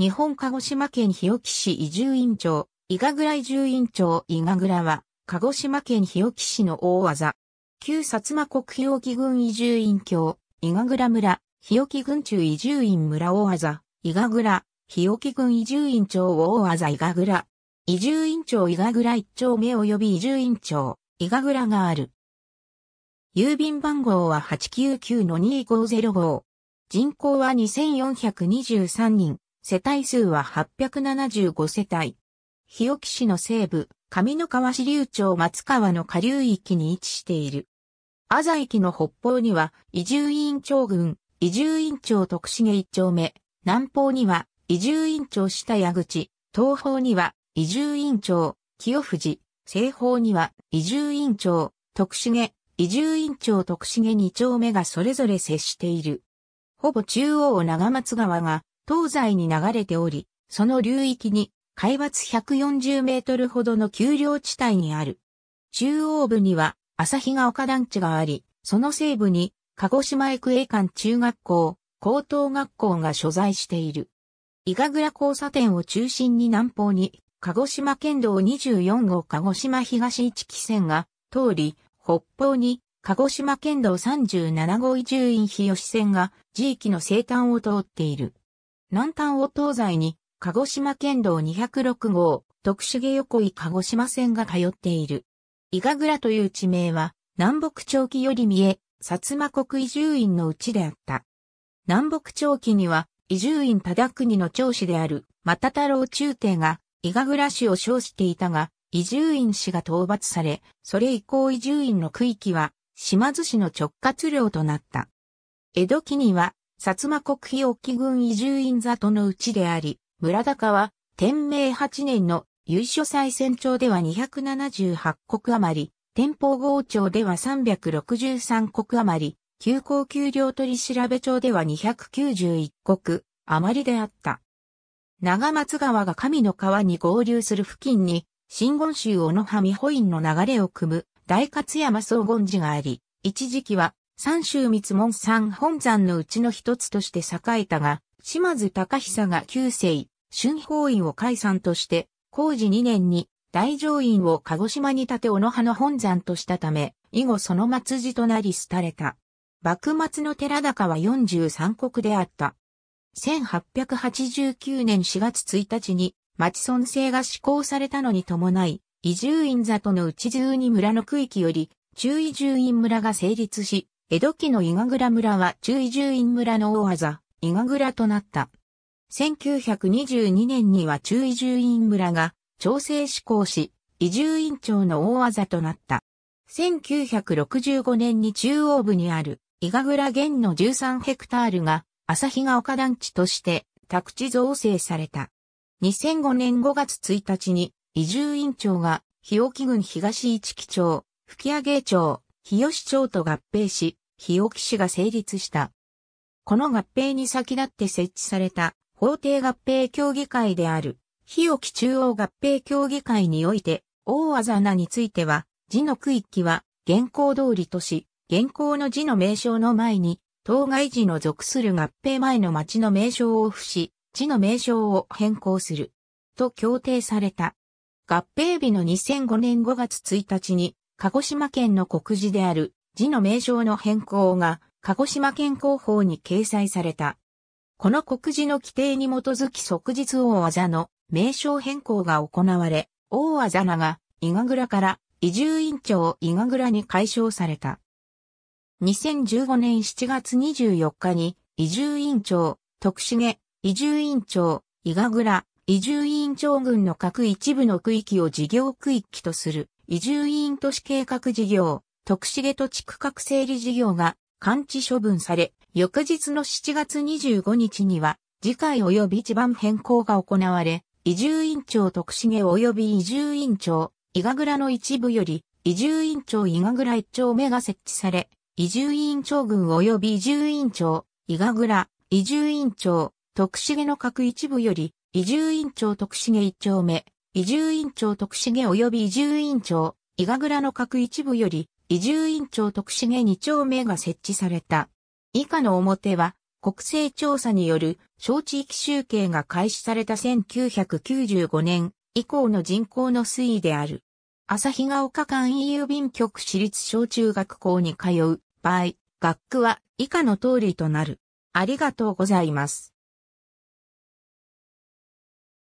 日本鹿児島県日置市移住院長、伊賀倉移住院長伊賀倉は、鹿児島県日置市の大技。旧薩摩国日置軍移住院郷、伊賀倉村、日置郡中移住院村大技、伊賀倉、日置郡移住院長大技伊賀倉。移住院長伊賀倉一丁目及び伊住院長、伊賀倉がある。郵便番号は899-2505。人口は2423人。世帯数は875世帯。日置市の西部、上野川支流町松川の下流域に位置している。安佐駅の北方には、移住院長郡、移住院長徳重一丁目、南方には、移住院長下矢口、東方には、移住院長、清藤、西方には、移住院長、徳重、移住院長徳重二丁目がそれぞれ接している。ほぼ中央長松川が東西に流れており、その流域に海抜140メートルほどの丘陵地帯にある。中央部には旭ヶ丘団地があり、その西部に鹿児島育英館中学校、高等学校が所在している。伊賀倉交差点を中心に南方に、鹿児島県道24号鹿児島東1期線が通り、北方に鹿児島県道37号伊集院日吉線が地域の西端を通っている。南端を東西に、鹿児島県道206号、徳重横井鹿児島線が通っている。伊賀倉という地名は、南北朝期より見え、薩摩国移住院のうちであった。南北朝期には、移住院忠国の長子である、又太郎中帝が、伊賀倉氏を称していたが、移住院氏が討伐され、それ以降移住院の区域は、島津市の直轄領となった。江戸期には、薩摩国費沖軍移住院里のうちであり、村高は、天明8年の由緒再選庁では278国余り、天保郷庁では363国余り、休校給料取調べ庁では291国余りであった。長松川が神の川に合流する付近に、新言宗小野葉美保院の流れを組む大勝山総言寺があり、一時期は三州三門三本山のうちの一つとして栄えたが、島津隆久が旧世、春法院を解散として、工事2年に大乗院を鹿児島に建て小野派の本山としたため、以後その末寺となり廃れた。幕末の寺高は43国であった。1889年4月1日に町村制が施行されたのに伴い、移住院里の内住に村の区域より、中移住院村が成立し、江戸期の伊賀倉村は中伊住院村の大技、伊賀倉となった。1922年には中伊住院村が調整施行し、移住院長の大技となった。1965年に中央部にある伊賀倉原の13ヘクタールが日が丘団地として宅地造成された。2005年5月1日に移住院長が日置郡東市木町、吹上町、日吉町と合併し、日置市が成立した。この合併に先立って設置された法定合併協議会である日置中央合併協議会において大あざなについては字の区域は現行通りとし、現行の字の名称の前に当該字の属する合併前の町の名称を付し、字の名称を変更する。と協定された。合併日の2005年5月1日に、鹿児島県の国字である字の名称の変更が鹿児島県広報に掲載された。この告示の規定に基づき即日大技の名称変更が行われ、大技名が伊賀倉から移住院長伊賀倉に解消された。2015年7月24日に移住院長、徳重、移住院長、伊賀倉、移住院長群の各一部の区域を事業区域とする移住院都市計画事業、徳重土地区画整理事業が完治処分され、翌日の7月25日には、次回及び地盤変更が行われ、移住院長徳重及び移住院長、伊賀倉の一部より、移住院長伊賀倉一丁目が設置され、移住院長群及び移住院長、伊賀倉、移住院長、徳重の各一部より、移住院長徳重一丁目、移住院長徳重及び移住院長、伊賀倉の各一部より、移住院長徳重2丁目が設置された。以下の表は、国勢調査による小地域集計が開始された1995年以降の人口の推移である。朝日が丘間郵便局私立小中学校に通う場合、学区は以下の通りとなる。ありがとうございます。